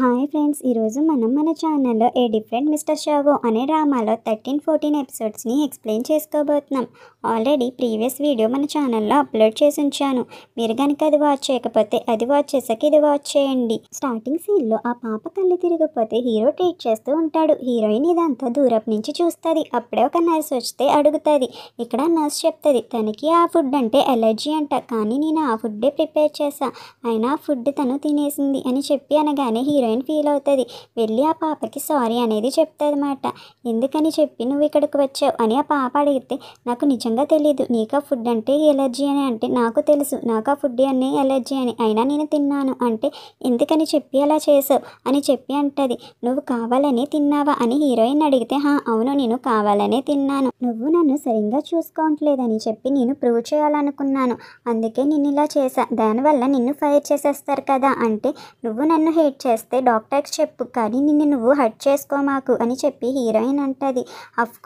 hi friends ఈరోజు మనం మన ఛానల్లో ఏ డిఫరెంట్ మిస్టర్ షాగో అనే డ్రామాలో థర్టీన్ ఫోర్టీన్ ఎపిసోడ్స్ని ఎక్స్ప్లెయిన్ చేసుకోబోతున్నాం ఆల్రెడీ ప్రీవియస్ వీడియో మన ఛానల్లో అప్లోడ్ చేసి ఉంచాను మీరు కనుక అది వాచ్ చేయకపోతే అది వాచ్ చేసాక ఇది వాచ్ చేయండి స్టార్టింగ్ సీన్లో ఆ పాప కళ్ళు తిరిగిపోతే హీరో ట్రీట్ చేస్తూ ఉంటాడు హీరోయిన్ ఇదంతా దూరపు నుంచి చూస్తుంది అప్పుడే ఒక నర్స్ వస్తే అడుగుతుంది ఇక్కడ నర్స్ చెప్తుంది తనకి ఆ ఫుడ్ అంటే ఎలర్జీ అంట కానీ నేను ఆ ఫుడ్డే ప్రిపేర్ చేశా అయినా ఆ ఫుడ్ తను తినేసింది అని చెప్పి అనగానే హీరో హీరోయిన్ ఫీల్ అవుతుంది వెళ్ళి ఆ పాపకి సారీ అనేది చెప్తుంది అనమాట ఎందుకని చెప్పి నువ్వు ఇక్కడికి వచ్చావు అని ఆ పాప అడిగితే నాకు నిజంగా తెలియదు నీకు ఆ ఫుడ్ అంటే ఎలర్జీ అని అంటే నాకు తెలుసు నాకు ఆ ఫుడ్ అనే ఎలర్జీ అని అయినా నేను తిన్నాను అంటే ఎందుకని చెప్పి అలా చేసావు అని చెప్పి అంటది నువ్వు కావాలని తిన్నావా అని హీరోయిన్ అడిగితే హా అవును నేను కావాలనే తిన్నాను నువ్వు నన్ను సరిగ్గా చూసుకోవట్లేదని చెప్పి నేను ప్రూవ్ చేయాలనుకున్నాను అందుకే నిన్ను ఇలా చేశా దానివల్ల నిన్ను ఫైర్ చేసేస్తారు కదా అంటే నువ్వు నన్ను హేట్ చేస్తా వస్తే డాక్టర్కి చెప్పు కానీ నిన్ను నువ్వు హర్ట్ మాకు అని చెప్పి హీరోయిన్ అంటుంది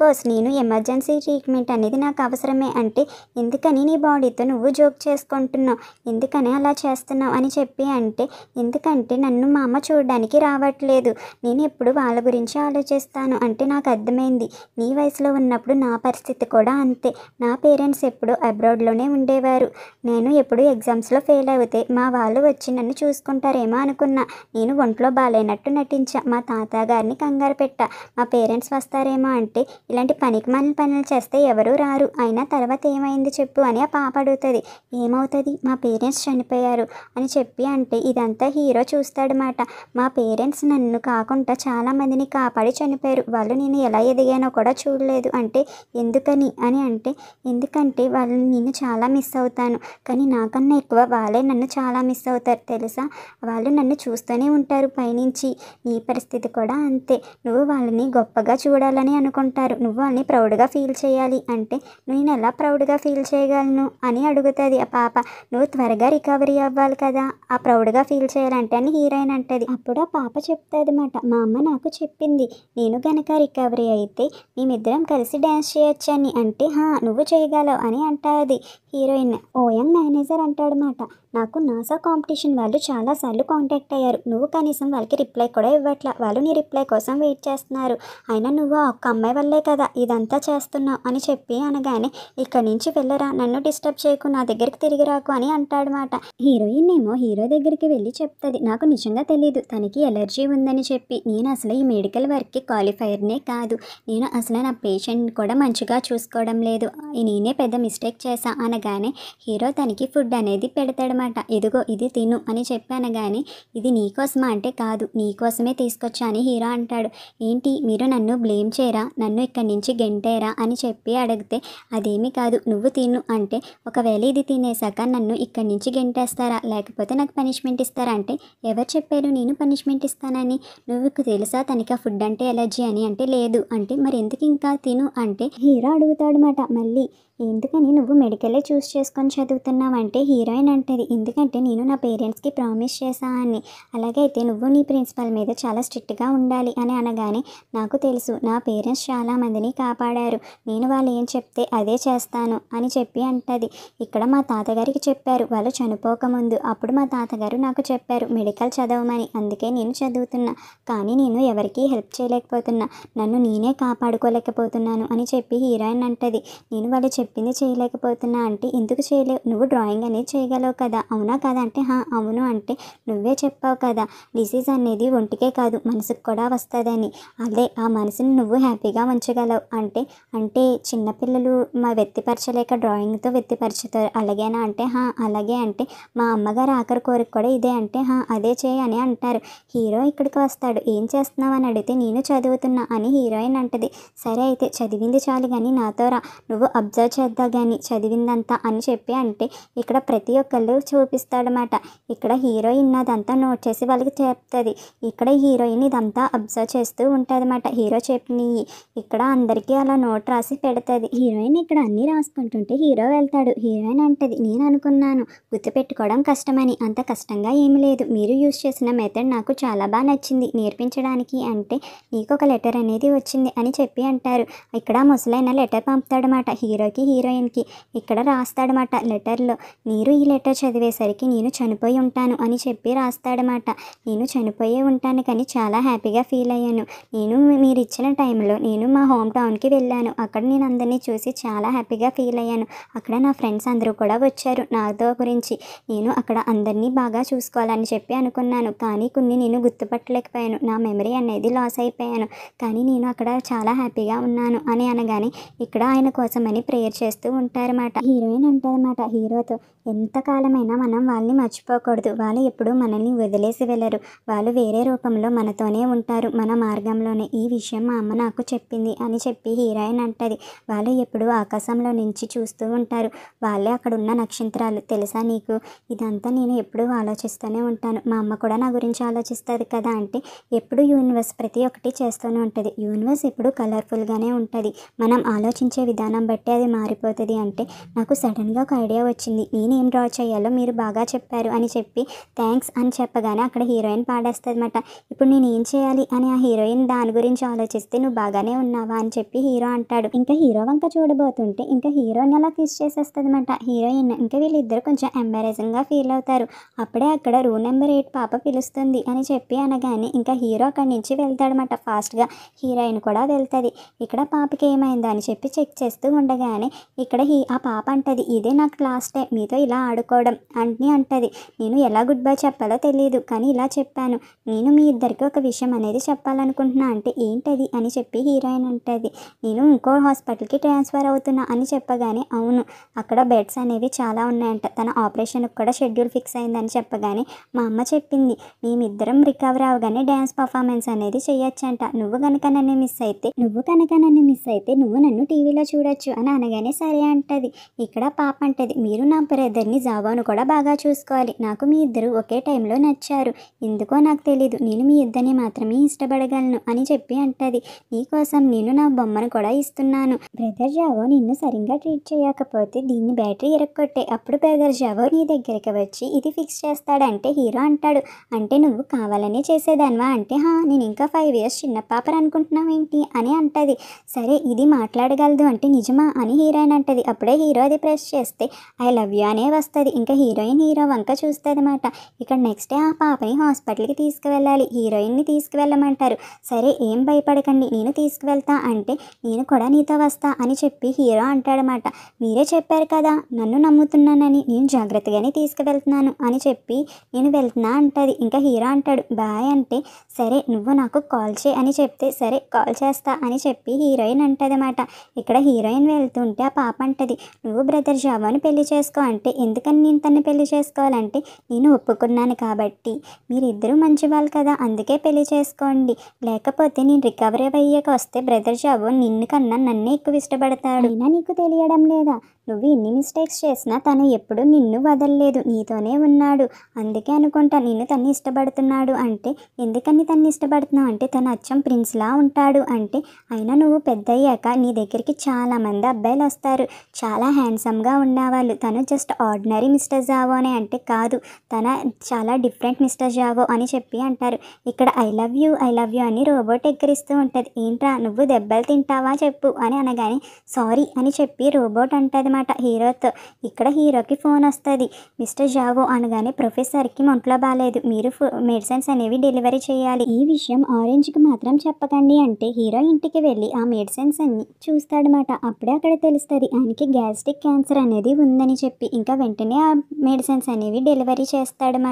కోర్స్ నేను ఎమర్జెన్సీ ట్రీట్మెంట్ అనేది నాకు అవసరమే అంటే ఎందుకని నీ బాడీతో నువ్వు జోక్ చేసుకుంటున్నావు ఎందుకని అలా చేస్తున్నావు అని చెప్పి అంటే ఎందుకంటే నన్ను మా అమ్మ చూడడానికి రావట్లేదు నేను ఎప్పుడు వాళ్ళ గురించి ఆలోచిస్తాను అంటే నాకు అర్థమైంది నీ వయసులో ఉన్నప్పుడు నా పరిస్థితి కూడా అంతే నా పేరెంట్స్ ఎప్పుడు అబ్రాడ్లోనే ఉండేవారు నేను ఎప్పుడు ఎగ్జామ్స్లో ఫెయిల్ అవుతే మా వాళ్ళు వచ్చి నన్ను చూసుకుంటారేమో అనుకున్నా నేను ఒంట్లో బాగాలేనట్టు నటించా మా తాతగారిని కంగారు పెట్టా మా పేరెంట్స్ వస్తారేమో అంటే ఇలాంటి పనికి మన పనులు చేస్తే ఎవరూ రారు అయినా తర్వాత ఏమైంది చెప్పు అని ఆ పాప అడుగుతుంది ఏమవుతుంది మా పేరెంట్స్ చనిపోయారు అని చెప్పి అంటే ఇదంతా హీరో చూస్తాడనమాట మా పేరెంట్స్ నన్ను కాకుండా చాలామందిని కాపాడి చనిపోయారు వాళ్ళు నేను ఎలా ఎదిగానో కూడా చూడలేదు అంటే ఎందుకని అని అంటే ఎందుకంటే వాళ్ళని నేను చాలా మిస్ అవుతాను కానీ నాకన్నా ఎక్కువ వాళ్ళే నన్ను చాలా మిస్ అవుతారు తెలుసా వాళ్ళు నన్ను చూస్తూనే ఉంటారు చూస్తారు పైనుంచి నీ పరిస్థితి కూడా అంతే నువ్వు వాళ్ళని గొప్పగా చూడాలని అనుకుంటారు నువ్వు వాళ్ళని ప్రౌడ్గా ఫీల్ చేయాలి అంటే నేను ఎలా ప్రౌడ్గా ఫీల్ చేయగలను అని అడుగుతుంది ఆ పాప నువ్వు త్వరగా రికవరీ అవ్వాలి కదా ఆ ప్రౌడ్గా ఫీల్ చేయాలంటే అని హీరోయిన్ అంటది అప్పుడు ఆ పాప చెప్తుంది మాట మా అమ్మ నాకు చెప్పింది నేను గనక రికవరీ అయితే మేమిద్దరం కలిసి డ్యాన్స్ చేయొచ్చని అంటే హా నువ్వు చేయగలవు అని అంటాది హీరోయిన్ ఓఎం మేనేజర్ అంటాడు మాట నాకు నాసా కాంపిటీషన్ వాళ్ళు చాలాసార్లు కాంటాక్ట్ అయ్యారు నువ్వు కనీసం వాళ్ళకి రిప్లై కూడా ఇవ్వట్లా వాళ్ళు నీ రిప్లై కోసం వెయిట్ చేస్తున్నారు అయినా నువ్వు ఒక్క అమ్మాయి వల్లే కదా ఇదంతా చేస్తున్నావు అని చెప్పి అనగానే ఇక్కడి నుంచి వెళ్ళరా నన్ను డిస్టర్బ్ చేయకు నా దగ్గరికి తిరిగి రాకు అని మాట హీరోయిన్ ఏమో హీరో దగ్గరికి వెళ్ళి చెప్తుంది నాకు నిజంగా తెలియదు తనకి ఎలర్జీ ఉందని చెప్పి నేను అసలు ఈ మెడికల్ వర్క్కి క్వాలిఫైర్నే కాదు నేను అసలు నా పేషెంట్ కూడా మంచిగా చూసుకోవడం లేదు నేనే పెద్ద మిస్టేక్ చేశా అనగానే హీరో తనకి ఫుడ్ అనేది పెడతాడు అనమాట ఇదిగో ఇది తిను అని చెప్పాను కానీ ఇది నీకోసమా అంటే కాదు నీకోసమే తీసుకొచ్చా అని హీరో అంటాడు ఏంటి మీరు నన్ను బ్లేమ్ చేయరా నన్ను ఇక్కడి నుంచి గెంటేరా అని చెప్పి అడిగితే అదేమి కాదు నువ్వు తిను అంటే ఒకవేళ ఇది తినేశాక నన్ను ఇక్కడి నుంచి గెంటేస్తారా లేకపోతే నాకు పనిష్మెంట్ ఇస్తారా అంటే ఎవరు చెప్పారు నేను పనిష్మెంట్ ఇస్తానని నువ్వు తెలుసా తనకి ఆ ఫుడ్ అంటే ఎలర్జీ అని అంటే లేదు అంటే మరి ఎందుకు ఇంకా తిను అంటే హీరో అడుగుతాడు మాట మళ్ళీ ఎందుకని నువ్వు మెడికలే చూస్ చేసుకొని చదువుతున్నావంటే హీరోయిన్ అంటది ఎందుకంటే నేను నా పేరెంట్స్కి ప్రామిస్ చేశా అని అలాగైతే నువ్వు నీ ప్రిన్సిపల్ మీద చాలా స్ట్రిక్ట్గా ఉండాలి అని అనగానే నాకు తెలుసు నా పేరెంట్స్ చాలామందిని కాపాడారు నేను వాళ్ళు ఏం చెప్తే అదే చేస్తాను అని చెప్పి అంటది ఇక్కడ మా తాతగారికి చెప్పారు వాళ్ళు చనిపోకముందు అప్పుడు మా తాతగారు నాకు చెప్పారు మెడికల్ చదవమని అందుకే నేను చదువుతున్నా కానీ నేను ఎవరికీ హెల్ప్ చేయలేకపోతున్నా నన్ను నేనే కాపాడుకోలేకపోతున్నాను అని చెప్పి హీరోయిన్ అంటది నేను వాళ్ళు చెప్పింది చేయలేకపోతున్నా అంటే ఎందుకు చేయలేవు నువ్వు డ్రాయింగ్ అనేది చేయగలవు కదా అవునా కదా అంటే హా అవును అంటే నువ్వే చెప్పావు కదా డిసీజ్ అనేది ఒంటికే కాదు మనసుకు కూడా వస్తుందని అదే ఆ మనసుని నువ్వు హ్యాపీగా ఉంచగలవు అంటే అంటే చిన్నపిల్లలు మా వ్యక్తిపరచలేక డ్రాయింగ్తో వ్యక్తిపరచుతారు అలాగేనా అంటే హా అలాగే అంటే మా అమ్మగారు ఆఖరి కోరిక కూడా ఇదే అంటే హా అదే చేయి అని అంటారు హీరో ఇక్కడికి వస్తాడు ఏం చేస్తున్నావు అని అడిగితే నేను చదువుతున్నా అని హీరోయిన్ అంటది సరే అయితే చదివింది చాలు కానీ నాతో రా నువ్వు అబ్జర్వ్ చేద్దా కానీ చదివిందంతా అని చెప్పి అంటే ఇక్కడ ప్రతి ఒక్కళ్ళు చూపిస్తాడనమాట ఇక్కడ హీరోయిన్ అదంతా నోట్ చేసి వాళ్ళకి చెప్తుంది ఇక్కడ హీరోయిన్ ఇదంతా అబ్జర్వ్ చేస్తూ ఉంటుందన్నమాట హీరో చెప్పినవి ఇక్కడ అందరికీ అలా నోట్ రాసి పెడుతుంది హీరోయిన్ ఇక్కడ అన్నీ రాసుకుంటుంటే హీరో వెళ్తాడు హీరోయిన్ అంటది నేను అనుకున్నాను గుర్తుపెట్టుకోవడం కష్టమని అంత కష్టంగా ఏమీ లేదు మీరు యూజ్ చేసిన మెథడ్ నాకు చాలా బాగా నచ్చింది నేర్పించడానికి అంటే నీకు ఒక లెటర్ అనేది వచ్చింది అని చెప్పి అంటారు ఇక్కడ ముసలైన లెటర్ పంపుతాడనమాట హీరోకి హీరోకి హీరోయిన్కి ఇక్కడ రాస్తాడనమాట లెటర్లో మీరు ఈ లెటర్ చదివేసరికి నేను చనిపోయి ఉంటాను అని చెప్పి రాస్తాడనమాట నేను చనిపోయే ఉంటాను కానీ చాలా హ్యాపీగా ఫీల్ అయ్యాను నేను మీరు ఇచ్చిన టైంలో నేను మా హోమ్ టౌన్కి వెళ్ళాను అక్కడ నేను అందరినీ చూసి చాలా హ్యాపీగా ఫీల్ అయ్యాను అక్కడ నా ఫ్రెండ్స్ అందరూ కూడా వచ్చారు నాతో గురించి నేను అక్కడ అందరినీ బాగా చూసుకోవాలని చెప్పి అనుకున్నాను కానీ కొన్ని నేను గుర్తుపట్టలేకపోయాను నా మెమరీ అనేది లాస్ అయిపోయాను కానీ నేను అక్కడ చాలా హ్యాపీగా ఉన్నాను అని అనగానే ఇక్కడ ఆయన కోసమని ప్రేయర్ షేర్ చేస్తూ ఉంటారన్నమాట హీరోయిన్ అంటారన్నమాట హీరోతో ఎంతకాలమైనా మనం వాళ్ళని మర్చిపోకూడదు వాళ్ళు ఎప్పుడూ మనల్ని వదిలేసి వెళ్ళరు వాళ్ళు వేరే రూపంలో మనతోనే ఉంటారు మన మార్గంలోనే ఈ విషయం మా అమ్మ నాకు చెప్పింది అని చెప్పి హీరోయిన్ అంటది వాళ్ళు ఎప్పుడూ ఆకాశంలో నుంచి చూస్తూ ఉంటారు వాళ్ళే అక్కడ ఉన్న నక్షత్రాలు తెలుసా నీకు ఇదంతా నేను ఎప్పుడూ ఆలోచిస్తూనే ఉంటాను మా అమ్మ కూడా నా గురించి ఆలోచిస్తుంది కదా అంటే ఎప్పుడు యూనివర్స్ ప్రతి ఒక్కటి చేస్తూనే ఉంటుంది యూనివర్స్ ఎప్పుడు కలర్ఫుల్గానే ఉంటుంది మనం ఆలోచించే విధానం బట్టి అది మారిపోతుంది అంటే నాకు సడన్గా ఒక ఐడియా వచ్చింది నేనేం డ్రా చేయాలో మీరు బాగా చెప్పారు అని చెప్పి థ్యాంక్స్ అని చెప్పగానే అక్కడ హీరోయిన్ పాడేస్తుంది అనమాట ఇప్పుడు నేను ఏం చేయాలి అని ఆ హీరోయిన్ దాని గురించి ఆలోచిస్తే నువ్వు బాగానే ఉన్నావా అని చెప్పి హీరో అంటాడు ఇంకా హీరో వంక చూడబోతుంటే ఇంకా హీరోని అలా కిస్ చేసేస్తుంది అనమాట హీరోయిన్ ఇంకా వీళ్ళిద్దరు కొంచెం ఎంబారేజింగ్గా ఫీల్ అవుతారు అప్పుడే అక్కడ రూమ్ నెంబర్ ఎయిట్ పాప పిలుస్తుంది అని చెప్పి అనగానే ఇంకా హీరో అక్కడి నుంచి వెళ్తాడనమాట ఫాస్ట్గా హీరోయిన్ కూడా వెళ్తుంది ఇక్కడ పాపకి ఏమైందా అని చెప్పి చెక్ చేస్తూ ఉండగానే ఇక్కడ ఆ పాప అంటది ఇదే నాకు లాస్ట్ టైం మీతో ఇలా ఆడుకోవడం అంటే అంటది నేను ఎలా గుడ్ బై చెప్పాలో తెలియదు కానీ ఇలా చెప్పాను నేను మీ ఇద్దరికి ఒక విషయం అనేది చెప్పాలనుకుంటున్నా అంటే ఏంటది అని చెప్పి హీరోయిన్ అంటది నేను ఇంకో హాస్పిటల్కి ట్రాన్స్ఫర్ అవుతున్నా అని చెప్పగానే అవును అక్కడ బెడ్స్ అనేవి చాలా ఉన్నాయంట తన ఆపరేషన్కి కూడా షెడ్యూల్ ఫిక్స్ అయిందని చెప్పగానే మా అమ్మ చెప్పింది మేమిద్దరం రికవర్ అవగానే డ్యాన్స్ పర్ఫార్మెన్స్ అనేది చేయొచ్చంట నువ్వు కనుక నన్ను మిస్ అయితే నువ్వు కనుక నన్ను మిస్ అయితే నువ్వు నన్ను టీవీలో చూడొచ్చు అని అనగానే అనగానే సరే అంటది ఇక్కడ పాప అంటది మీరు నా బ్రదర్ని జావాను కూడా బాగా చూసుకోవాలి నాకు మీ ఇద్దరు ఒకే టైంలో నచ్చారు ఎందుకో నాకు తెలీదు నేను మీ ఇద్దరిని మాత్రమే ఇష్టపడగలను అని చెప్పి అంటది నీకోసం నేను నా బొమ్మను కూడా ఇస్తున్నాను బ్రదర్ జావో నిన్ను సరిగ్గా ట్రీట్ చేయకపోతే దీన్ని బ్యాటరీ ఇరక్కొట్టే అప్పుడు బ్రదర్ జావో నీ దగ్గరికి వచ్చి ఇది ఫిక్స్ చేస్తాడంటే హీరో అంటాడు అంటే నువ్వు కావాలనే చేసేదాన్వా అంటే హా నేను ఇంకా ఫైవ్ ఇయర్స్ చిన్న పాపర్ అనుకుంటున్నావేంటి అని అంటది సరే ఇది మాట్లాడగలదు అంటే నిజమా అని హీరో హీరోయిన్ అంటది అప్పుడే హీరో అది ప్రెస్ చేస్తే ఐ లవ్ యూ అనే వస్తుంది ఇంకా హీరోయిన్ హీరో వంక చూస్తుంది అనమాట ఇక్కడ నెక్స్ట్ డే ఆ పాపని హాస్పిటల్కి తీసుకువెళ్ళాలి హీరోయిన్ని తీసుకువెళ్ళమంటారు సరే ఏం భయపడకండి నేను తీసుకువెళ్తా అంటే నేను కూడా నీతో వస్తా అని చెప్పి హీరో అంటాడనమాట మీరే చెప్పారు కదా నన్ను నమ్ముతున్నానని నేను జాగ్రత్తగానే తీసుకువెళ్తున్నాను అని చెప్పి నేను వెళ్తున్నా అంటది ఇంకా హీరో అంటాడు బాయ్ అంటే సరే నువ్వు నాకు కాల్ చేయ అని చెప్తే సరే కాల్ చేస్తా అని చెప్పి హీరోయిన్ అంటదన్నమాట ఇక్కడ హీరోయిన్ వెళ్తుంటే అంటే పాప అంటది నువ్వు బ్రదర్ జావాను పెళ్లి చేసుకో అంటే ఎందుకని నేను తను పెళ్లి చేసుకోవాలంటే నేను ఒప్పుకున్నాను కాబట్టి మీరిద్దరూ మంచివాళ్ళు కదా అందుకే పెళ్లి చేసుకోండి లేకపోతే నేను రికవరీ అయ్యాక వస్తే బ్రదర్ జావో నిన్ను కన్నా నన్నే ఎక్కువ ఇష్టపడతాడు అయినా నీకు తెలియడం లేదా నువ్వు ఇన్ని మిస్టేక్స్ చేసినా తను ఎప్పుడు నిన్ను వదలలేదు నీతోనే ఉన్నాడు అందుకే అనుకుంటా నిన్ను తను ఇష్టపడుతున్నాడు అంటే ఎందుకని తను ఇష్టపడుతున్నావు అంటే తను అచ్చం ప్రిన్స్లా ఉంటాడు అంటే అయినా నువ్వు పెద్ద అయ్యాక నీ దగ్గరికి చాలామంది అబ్బాయిలు వస్తారు చాలా హ్యాండ్సమ్గా ఉన్నవాళ్ళు తను జస్ట్ ఆర్డినరీ మిస్టర్ జావో అని అంటే కాదు తన చాలా డిఫరెంట్ మిస్టర్ జావో అని చెప్పి అంటారు ఇక్కడ I love you I love you అని రోబోట్ ఎగ్గరిస్తూ ఉంటుంది ఏంట్రా నువ్వు దెబ్బలు తింటావా చెప్పు అని అనగానే సారీ అని చెప్పి రోబోట్ అంటది అనమాట హీరోతో ఇక్కడ హీరోకి ఫోన్ వస్తుంది మిస్టర్ జావో అనగానే ప్రొఫెసర్కి మొంట్లో బాగాలేదు మీరు మెడిసిన్స్ అనేవి డెలివరీ చేయాలి ఈ విషయం ఆరెంజ్కి మాత్రం చెప్పకండి అంటే హీరో ఇంటికి వెళ్ళి ఆ మెడిసిన్స్ అన్ని చూస్తాడనమాట అప్పుడే అక్కడ తెలుస్తుంది ఆయనకి గ్యాస్ట్రిక్ క్యాన్సర్ అనేది ఉందని చెప్పి ఇంకా వెంటనే ఆ మెడిసిన్స్ అనేవి డెలివరీ చేస్తాడనమాట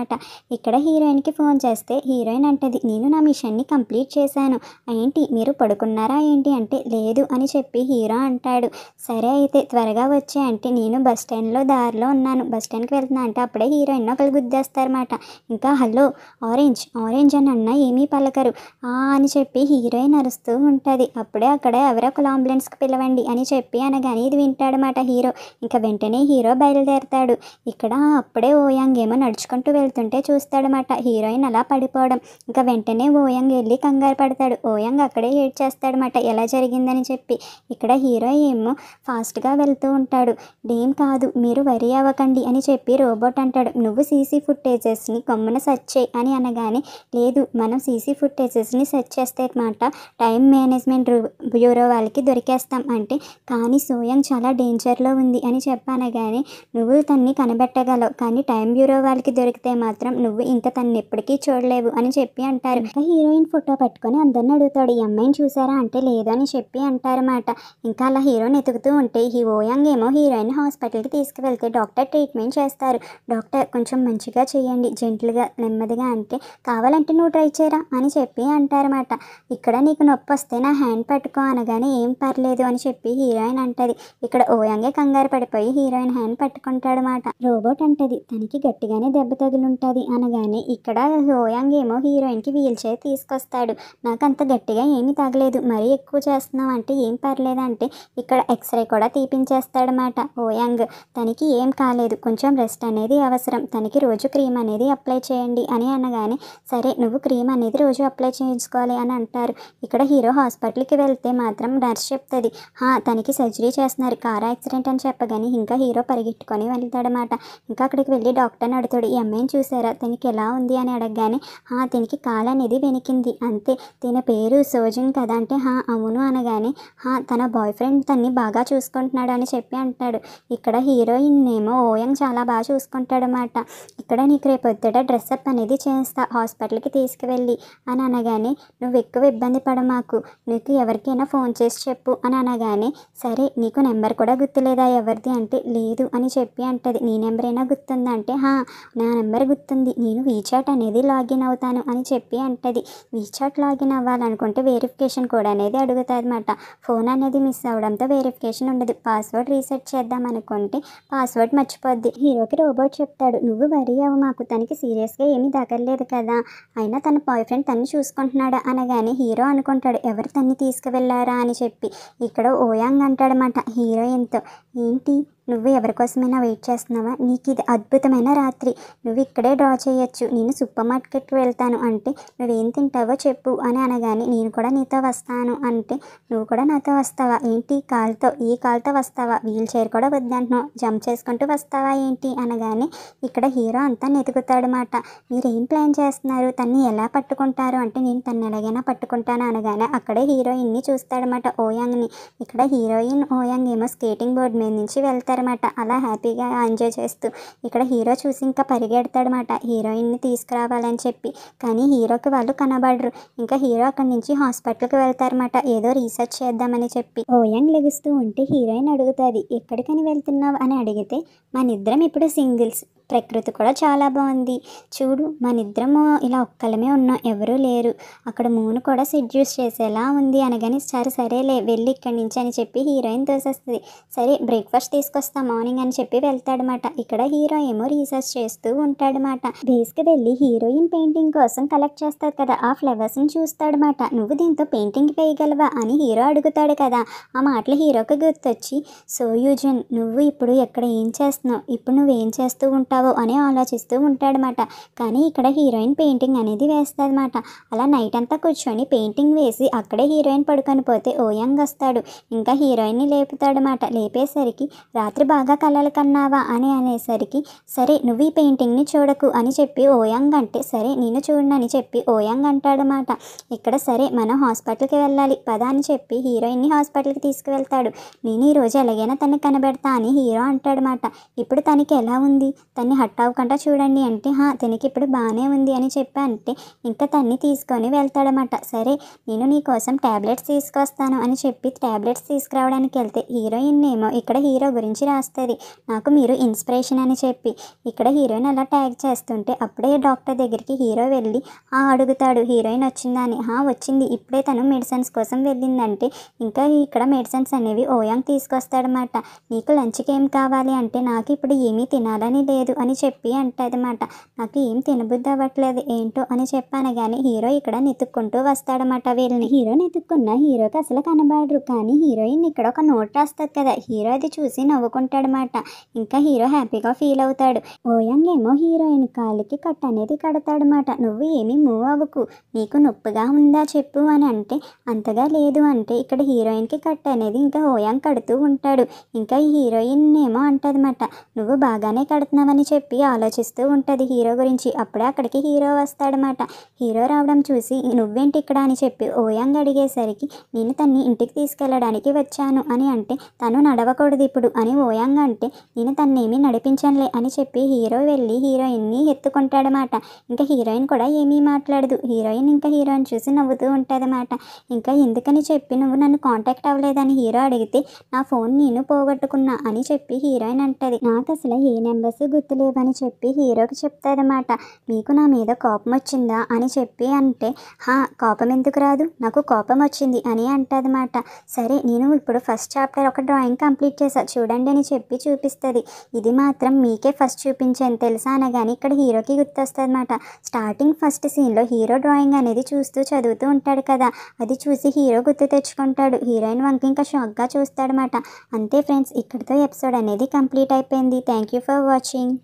ఇక్కడ హీరోయిన్కి ఫోన్ చేస్తే హీరోయిన్ అంటది నేను నా మిషన్ని కంప్లీట్ చేశాను ఏంటి మీరు పడుకున్నారా ఏంటి అంటే లేదు అని చెప్పి హీరో అంటాడు సరే అయితే త్వరగా వచ్చి వచ్చి అంటే నేను బస్ స్టాండ్లో దారిలో ఉన్నాను బస్ స్టాండ్కి వెళ్తున్నా అంటే అప్పుడే హీరోయిన్ ఒకళ్ళు గుద్దేస్తారన్నమాట ఇంకా హలో ఆరెంజ్ ఆరెంజ్ అని అన్నా ఏమీ పలకరు అని చెప్పి హీరోయిన్ అరుస్తూ ఉంటుంది అప్పుడే అక్కడ ఎవరో ఒకళ్ళు అంబులెన్స్కి పిలవండి అని చెప్పి అనగానే ఇది వింటాడనమాట హీరో ఇంకా వెంటనే హీరో బయలుదేరతాడు ఇక్కడ అప్పుడే ఓయాంగ్ ఏమో నడుచుకుంటూ వెళ్తుంటే చూస్తాడనమాట హీరోయిన్ అలా పడిపోవడం ఇంకా వెంటనే ఓయాంగ్ వెళ్ళి కంగారు పడతాడు ఓయాంగ్ అక్కడే ఏడ్ చేస్తాడనమాట ఎలా జరిగిందని చెప్పి ఇక్కడ హీరో ఏమో ఫాస్ట్గా వెళ్తూ ఉంటాడు అంటాడు డేం కాదు మీరు వరి అవ్వకండి అని చెప్పి రోబోట్ అంటాడు నువ్వు సీసీ ఫుటేజెస్ని కొమ్మన సెర్చ్ చేయి అని అనగానే లేదు మనం సీసీ ఫుటేజెస్ని సెర్చ్ చేస్తే మాట టైం మేనేజ్మెంట్ బ్యూరో వాళ్ళకి దొరికేస్తాం అంటే కానీ సోయం చాలా డేంజర్లో ఉంది అని చెప్పనగానే నువ్వు తన్ని కనబెట్టగలవు కానీ టైం బ్యూరో వాళ్ళకి దొరికితే మాత్రం నువ్వు ఇంకా తన్ని ఎప్పటికీ చూడలేవు అని చెప్పి అంటారు ఇంకా హీరోయిన్ ఫోటో పట్టుకొని అందరిని అడుగుతాడు ఈ అమ్మాయిని చూసారా అంటే లేదు అని చెప్పి అంటారన్నమాట ఇంకా అలా హీరోని ఎతుకుతూ ఉంటే ఈ ఓయంగ్ ఏమో హీరోయిన్ హాస్పిటల్కి తీసుకువెళ్తే డాక్టర్ ట్రీట్మెంట్ చేస్తారు డాక్టర్ కొంచెం మంచిగా చేయండి జెంట్లుగా నెమ్మదిగా అంటే కావాలంటే నువ్వు ట్రై చేయరా అని చెప్పి అంటారన్నమాట ఇక్కడ నీకు నొప్పి వస్తే నా హ్యాండ్ పట్టుకో అనగానే ఏం పర్లేదు అని చెప్పి హీరోయిన్ అంటది ఇక్కడ ఓయంగే కంగారు పడిపోయి హీరోయిన్ హ్యాండ్ పట్టుకుంటాడనమాట రోబోట్ అంటది తనకి గట్టిగానే దెబ్బ తగిలింటుంది అనగానే ఇక్కడ ఓయాంగ్ ఏమో హీరోయిన్కి వీల్ చైర్ తీసుకొస్తాడు నాకు అంత గట్టిగా ఏమీ తగలేదు మరీ ఎక్కువ చేస్తున్నావు అంటే ఏం పర్లేదంటే ఇక్కడ ఎక్స్రే కూడా తీపించేస్తాడు అనమాట యంగ్ తనకి ఏం కాలేదు కొంచెం రెస్ట్ అనేది అవసరం తనకి రోజు క్రీమ్ అనేది అప్లై చేయండి అని అనగానే సరే నువ్వు క్రీమ్ అనేది రోజు అప్లై చేయించుకోవాలి అని అంటారు ఇక్కడ హీరో హాస్పిటల్కి వెళ్తే మాత్రం నర్స్ చెప్తుంది హా తనకి సర్జరీ చేస్తున్నారు కార్ యాక్సిడెంట్ అని చెప్పగానే ఇంకా హీరో పరిగెట్టుకొని వెళ్తాడనమాట ఇంకా అక్కడికి వెళ్ళి డాక్టర్ని అడుతాడు ఈ అమ్మాయిని చూసారా తనకి ఎలా ఉంది అని అడగగానే హా తనకి కాలు అనేది వెనికింది అంతే తన పేరు సోజన్ కదా అంటే హా అవును అనగానే హా తన బాయ్ ఫ్రెండ్ తన్ని బాగా చూసుకుంటున్నాడు అని చెప్పి అంటున్నాడు ఇక్కడ హీరోయిన్ ఏమో ఓఎం చాలా బాగా అనమాట ఇక్కడ నీకు రేపొద్దుట డ్రెస్అప్ అనేది చేస్తా హాస్పిటల్కి తీసుకువెళ్ళి అని అనగానే నువ్వు ఎక్కువ ఇబ్బంది పడమాకు నీకు ఎవరికైనా ఫోన్ చేసి చెప్పు అని అనగానే సరే నీకు నెంబర్ కూడా గుర్తులేదా ఎవరిది అంటే లేదు అని చెప్పి అంటది నీ నెంబర్ అయినా గుర్తుందంటే హా నా నెంబర్ గుర్తుంది నేను వీచాట్ అనేది లాగిన్ అవుతాను అని చెప్పి అంటది వీచాట్ లాగిన్ అవ్వాలనుకుంటే వెరిఫికేషన్ కోడ్ అనేది అడుగుతుంది అనమాట ఫోన్ అనేది మిస్ అవడంతో వెరిఫికేషన్ ఉండదు పాస్వర్డ్ రీసెట్ సెట్ చేద్దాం అనుకుంటే పాస్వర్డ్ మర్చిపోద్ది హీరోకి రోబోట్ చెప్తాడు నువ్వు వరి అవు మాకు తనకి సీరియస్గా ఏమీ దగ్గరలేదు కదా అయినా తన బాయ్ ఫ్రెండ్ తన్ని చూసుకుంటున్నాడు అనగానే హీరో అనుకుంటాడు ఎవరు తన్ని తీసుకువెళ్ళారా అని చెప్పి ఇక్కడ ఓయాంగ్ అంటాడనమాట హీరోయిన్తో ఏంటి నువ్వు ఎవరికోసమైనా వెయిట్ చేస్తున్నావా నీకు ఇది అద్భుతమైన రాత్రి నువ్వు ఇక్కడే డ్రా చేయొచ్చు నేను సూపర్ మార్కెట్కి వెళ్తాను అంటే నువ్వేం తింటావో చెప్పు అని అనగానే నేను కూడా నీతో వస్తాను అంటే నువ్వు కూడా నాతో వస్తావా ఏంటి కాల్తో ఈ కాల్తో వస్తావా వీల్ చైర్ కూడా వద్దంటున్నావు జంప్ చేసుకుంటూ వస్తావా ఏంటి అనగానే ఇక్కడ హీరో అంతా నెతుకుతాడనమాట మీరేం ప్లాన్ చేస్తున్నారు తన్ని ఎలా పట్టుకుంటారు అంటే నేను తన్ని ఎలాగైనా పట్టుకుంటాను అనగానే అక్కడే హీరోయిన్ని చూస్తాడనమాట ఓయాంగ్ని ఇక్కడ హీరోయిన్ ఓయాంగ్ ఏమో స్కేటింగ్ బోర్డు మీద నుంచి వెళ్తారు చేస్తారన్నమాట అలా హ్యాపీగా ఎంజాయ్ చేస్తూ ఇక్కడ హీరో చూసి ఇంకా పరిగెడతాడనమాట హీరోయిన్ని తీసుకురావాలని చెప్పి కానీ హీరోకి వాళ్ళు కనబడరు ఇంకా హీరో అక్కడి నుంచి హాస్పిటల్కి వెళ్తారనమాట ఏదో రీసెర్చ్ చేద్దామని చెప్పి ఓయన్ లెగుస్తూ ఉంటే హీరోయిన్ అడుగుతుంది ఎక్కడికని వెళ్తున్నావు అని అడిగితే నిద్రం ఇప్పుడు సింగిల్స్ ప్రకృతి కూడా చాలా బాగుంది చూడు ఇద్దరము ఇలా ఒక్కలమే ఉన్నాం ఎవరూ లేరు అక్కడ మూను కూడా సెడ్యూస్ చేసేలా ఉంది అనగానే సరే సరేలే వెళ్ళి ఇక్కడి నుంచి అని చెప్పి హీరోయిన్ తోసేస్తుంది సరే బ్రేక్ఫాస్ట్ తీసుకొస్తా మార్నింగ్ అని చెప్పి వెళ్తాడనమాట ఇక్కడ హీరో ఏమో రీసెర్చ్ చేస్తూ ఉంటాడనమాట బేస్కి వెళ్ళి హీరోయిన్ పెయింటింగ్ కోసం కలెక్ట్ చేస్తారు కదా ఆ ఫ్లవర్స్ని చూస్తాడనమాట నువ్వు దీంతో పెయింటింగ్ వేయగలవా అని హీరో అడుగుతాడు కదా ఆ మాటలు హీరోకి గుర్తొచ్చి సోయూజన్ నువ్వు ఇప్పుడు ఎక్కడ ఏం చేస్తున్నావు ఇప్పుడు నువ్వేం చేస్తూ ఉంటావు బాబు అని ఆలోచిస్తూ ఉంటాడనమాట కానీ ఇక్కడ హీరోయిన్ పెయింటింగ్ అనేది వేస్తుందన్నమాట అలా నైట్ అంతా కూర్చొని పెయింటింగ్ వేసి అక్కడే హీరోయిన్ పడుకొని పోతే ఓయంగ్ వస్తాడు ఇంకా హీరోయిన్ని లేపుతాడనమాట లేపేసరికి రాత్రి బాగా కలలు కన్నావా అని అనేసరికి సరే నువ్వు ఈ పెయింటింగ్ని చూడకు అని చెప్పి ఓయంగ్ అంటే సరే నేను చూడనని చెప్పి ఓయంగ్ అంటాడనమాట ఇక్కడ సరే మనం హాస్పిటల్కి వెళ్ళాలి పద అని చెప్పి హీరోయిన్ని హాస్పిటల్కి తీసుకువెళ్తాడు నేను ఈరోజు ఎలాగైనా తనని కనబెడతా అని హీరో అంటాడనమాట ఇప్పుడు తనకి ఎలా ఉంది తను తన్ని హట్ అవ్వకుండా చూడండి అంటే హా తనకి ఇప్పుడు బాగానే ఉంది అని చెప్పా అంటే ఇంకా తన్ని తీసుకొని వెళ్తాడనమాట సరే నేను నీ కోసం ట్యాబ్లెట్స్ తీసుకొస్తాను అని చెప్పి ట్యాబ్లెట్స్ తీసుకురావడానికి వెళ్తే హీరోయిన్ ఏమో ఇక్కడ హీరో గురించి రాస్తుంది నాకు మీరు ఇన్స్పిరేషన్ అని చెప్పి ఇక్కడ హీరోయిన్ అలా ట్యాగ్ చేస్తుంటే అప్పుడే డాక్టర్ దగ్గరికి హీరో వెళ్ళి ఆ అడుగుతాడు హీరోయిన్ వచ్చిందా అని హా వచ్చింది ఇప్పుడే తను మెడిసిన్స్ కోసం వెళ్ళిందంటే ఇంకా ఇక్కడ మెడిసిన్స్ అనేవి ఓయాంగ్ తీసుకొస్తాడనమాట నీకు లంచ్కి ఏం కావాలి అంటే నాకు ఇప్పుడు ఏమీ తినాలని లేదు అని చెప్పి అనమాట నాకు ఏం తినబుద్ధి అవ్వట్లేదు ఏంటో అని చెప్పాను కానీ హీరో ఇక్కడ నెతుక్కుంటూ వస్తాడనమాట వీళ్ళని హీరో నెతుక్కున్న హీరోకి అసలు కనబడరు కానీ హీరోయిన్ ఇక్కడ ఒక నోట్ రాస్తుంది కదా హీరో అది చూసి నవ్వుకుంటాడనమాట ఇంకా హీరో హ్యాపీగా ఫీల్ అవుతాడు ఓయంగ్ ఏమో హీరోయిన్ కాలికి కట్ అనేది కడతాడనమాట నువ్వు ఏమీ మూవ్ అవ్వకు నీకు నొప్పిగా ఉందా చెప్పు అని అంటే అంతగా లేదు అంటే ఇక్కడ హీరోయిన్కి కట్ అనేది ఇంకా హోయాంగ్ కడుతూ ఉంటాడు ఇంకా ఈ హీరోయిన్ ఏమో అంటదన్నమాట నువ్వు బాగానే కడుతున్నావని చెప్పి ఆలోచిస్తూ ఉంటుంది హీరో గురించి అప్పుడే అక్కడికి హీరో వస్తాడనమాట హీరో రావడం చూసి నువ్వేంటి ఇక్కడ అని చెప్పి ఓయంగ్ అడిగేసరికి నేను తన్ని ఇంటికి తీసుకెళ్ళడానికి వచ్చాను అని అంటే తను నడవకూడదు ఇప్పుడు అని ఓయంగ్ అంటే నేను తన్నేమీ నడిపించనులే అని చెప్పి హీరో వెళ్ళి హీరోయిన్ని ఎత్తుకుంటాడనమాట ఇంకా హీరోయిన్ కూడా ఏమీ మాట్లాడదు హీరోయిన్ ఇంకా హీరోయిన్ చూసి నవ్వుతూ ఉంటుందన్నమాట ఇంకా ఎందుకని చెప్పి నువ్వు నన్ను కాంటాక్ట్ అవ్వలేదని హీరో అడిగితే నా ఫోన్ నేను పోగొట్టుకున్నా అని చెప్పి హీరోయిన్ అంటది నాకు అసలు ఏ నెంబర్స్ గుర్తు లేవని చెప్పి హీరోకి చెప్తాదన్నమాట మీకు నా మీద కోపం వచ్చిందా అని చెప్పి అంటే హా కోపం ఎందుకు రాదు నాకు కోపం వచ్చింది అని అంటదన్నమాట సరే నేను ఇప్పుడు ఫస్ట్ చాప్టర్ ఒక డ్రాయింగ్ కంప్లీట్ చేశా చూడండి అని చెప్పి చూపిస్తుంది ఇది మాత్రం మీకే ఫస్ట్ చూపించాను తెలుసా అనగానే ఇక్కడ హీరోకి గుర్తొస్తుందన్నమాట స్టార్టింగ్ ఫస్ట్ సీన్లో హీరో డ్రాయింగ్ అనేది చూస్తూ చదువుతూ ఉంటాడు కదా అది చూసి హీరో గుర్తు తెచ్చుకుంటాడు హీరోయిన్ వంక ఇంకా షాక్గా చూస్తాడనమాట అంతే ఫ్రెండ్స్ ఇక్కడితో ఎపిసోడ్ అనేది కంప్లీట్ అయిపోయింది థ్యాంక్ యూ ఫర్ వాచింగ్